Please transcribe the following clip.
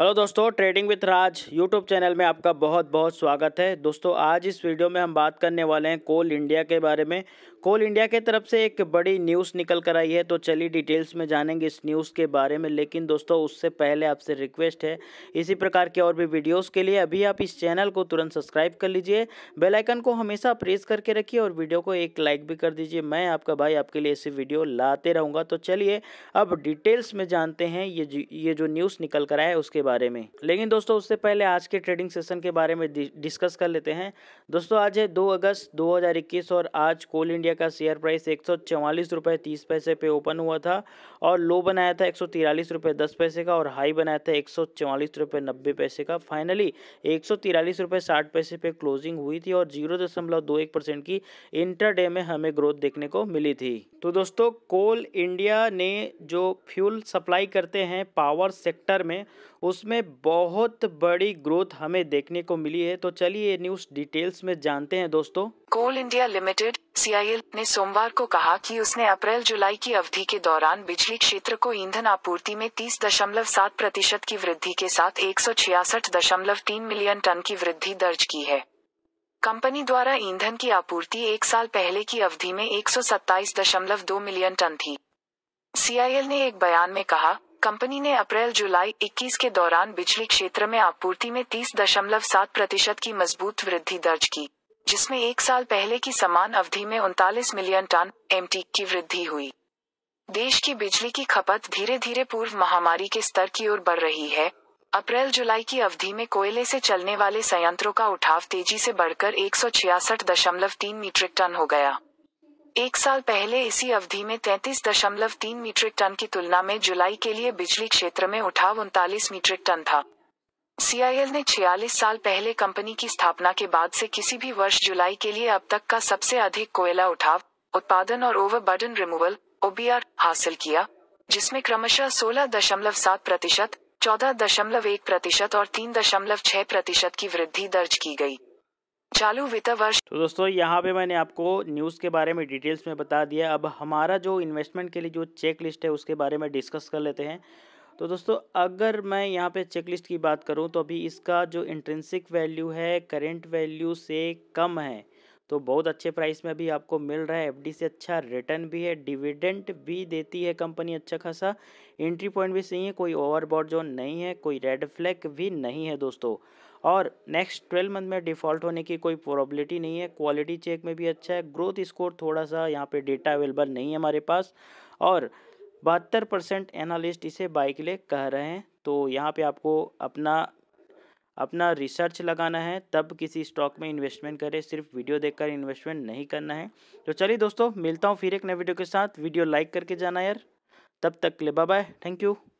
hello दोस्तों trading with Raj YouTube channel में आपका बहुत बहुत स्वागत है दोस्तों आज इस वीडियो में हम बात करने वाले हैं कोल इंडिया के बारे में कोल इंडिया के तरफ से एक बड़ी न्यूज़ निकल कर आई है तो चलिए डिटेल्स में जानेंगे इस न्यूज़ के बारे में लेकिन दोस्तों उससे पहले आपसे रिक्वेस्ट है इसी प्रकार के और भी वीडियोस के लिए अभी आप इस चैनल को तुरंत सब्सक्राइब कर लीजिए बेल आइकन को हमेशा प्रेस करके रखिए और वीडियो को एक लाइक भी कर दीजिए मैं आपका भाई आपके लिए ऐसी वीडियो लाते रहूँगा तो चलिए अब डिटेल्स में जानते हैं ये ये जो न्यूज़ निकल कर आया है उसके बारे में लेकिन दोस्तों उससे पहले आज के ट्रेडिंग सेशन के बारे में डिस्कस कर लेते हैं दोस्तों आज है दो अगस्त दो और आज कोल इंडिया इंडिया का शेयर प्राइस एक सौ चवालीस रुपये तीस पैसे पे ओपन हुआ था और लो बनाया था एक सौ तिरालीस रुपये दस पैसे का और हाई बनाया था एक सौ चवालीस रुपये नब्बे पैसे का फाइनली एक सौ तिरालीस रुपये साठ पैसे पे क्लोजिंग हुई थी और जीरो दशमलव दो एक परसेंट की इंटरडे में हमें ग्रोथ देखने को मिली थी तो दोस्तों कोल इंडिया ने जो फ्यूल सप्लाई करते हैं पावर सेक्टर में उसमें बहुत बड़ी ग्रोथ हमें देखने को मिली है तो चलिए न्यूज़ डिटेल्स में जानते हैं दोस्तों कोल इंडिया लिमिटेड सीआईएल ने सोमवार को कहा कि उसने अप्रैल जुलाई की अवधि के दौरान बिजली क्षेत्र को ईंधन आपूर्ति में 30.7 प्रतिशत की वृद्धि के साथ 166.3 मिलियन टन की वृद्धि दर्ज की है कंपनी द्वारा ईंधन की आपूर्ति एक साल पहले की अवधि में दो मिलियन टन थी सीआईएल ने एक बयान में कहा कंपनी ने अप्रैल जुलाई 21 के दौरान बिजली क्षेत्र में आपूर्ति में 30.7 प्रतिशत की मजबूत वृद्धि दर्ज की जिसमें एक साल पहले की समान अवधि में उनतालीस मिलियन टन एम की वृद्धि हुई देश की बिजली की खपत धीरे धीरे पूर्व महामारी के स्तर की ओर बढ़ रही है अप्रैल जुलाई की अवधि में कोयले से चलने वाले संयंत्रों का उठाव तेजी से बढ़कर एक मीट्रिक टन हो गया एक साल पहले इसी अवधि में तीन मीट्रिक टन की तुलना में जुलाई के लिए बिजली क्षेत्र में उठाव उनतालीस मीट्रिक टन था सीआईएल ने 46 साल पहले कंपनी की स्थापना के बाद से किसी भी वर्ष जुलाई के लिए अब तक का सबसे अधिक कोयला उठाव उत्पादन और ओवर बर्डन रिमूवल ओबीआर हासिल किया जिसमें क्रमशः सोलह दशमलव सात प्रतिशत चौदह दशमलव एक प्रतिशत और तीन दशमलव छह प्रतिशत की वृद्धि दर्ज की गई चालू वित्त वर्ष तो दोस्तों यहाँ पे मैंने आपको न्यूज़ के बारे में डिटेल्स में बता दिया अब हमारा जो इन्वेस्टमेंट के लिए जो चेक लिस्ट है उसके बारे में डिस्कस कर लेते हैं तो दोस्तों अगर मैं यहाँ पे चेकलिस्ट की बात करूँ तो अभी इसका जो इंट्रेंसिक वैल्यू है करेंट वैल्यू से कम है तो बहुत अच्छे प्राइस में अभी आपको मिल रहा है एफडी से अच्छा रिटर्न भी है डिविडेंट भी देती है कंपनी अच्छा खासा एंट्री पॉइंट भी सही है कोई ओवरबॉड जोन नहीं है कोई रेड फ्लैग भी नहीं है दोस्तों और नेक्स्ट ट्वेल्व मंथ में डिफ़ॉल्ट होने की कोई प्रॉबिलिटी नहीं है क्वालिटी चेक में भी अच्छा है ग्रोथ स्कोर थोड़ा सा यहाँ पर डेटा अवेलेबल नहीं है हमारे पास और बहत्तर परसेंट एनालिस्ट इसे बाय के लिए कह रहे हैं तो यहाँ पे आपको अपना अपना रिसर्च लगाना है तब किसी स्टॉक में इन्वेस्टमेंट करें सिर्फ वीडियो देखकर इन्वेस्टमेंट नहीं करना है तो चलिए दोस्तों मिलता हूँ फिर एक नए वीडियो के साथ वीडियो लाइक करके जाना यार तब तक के लिए बाय थैंक यू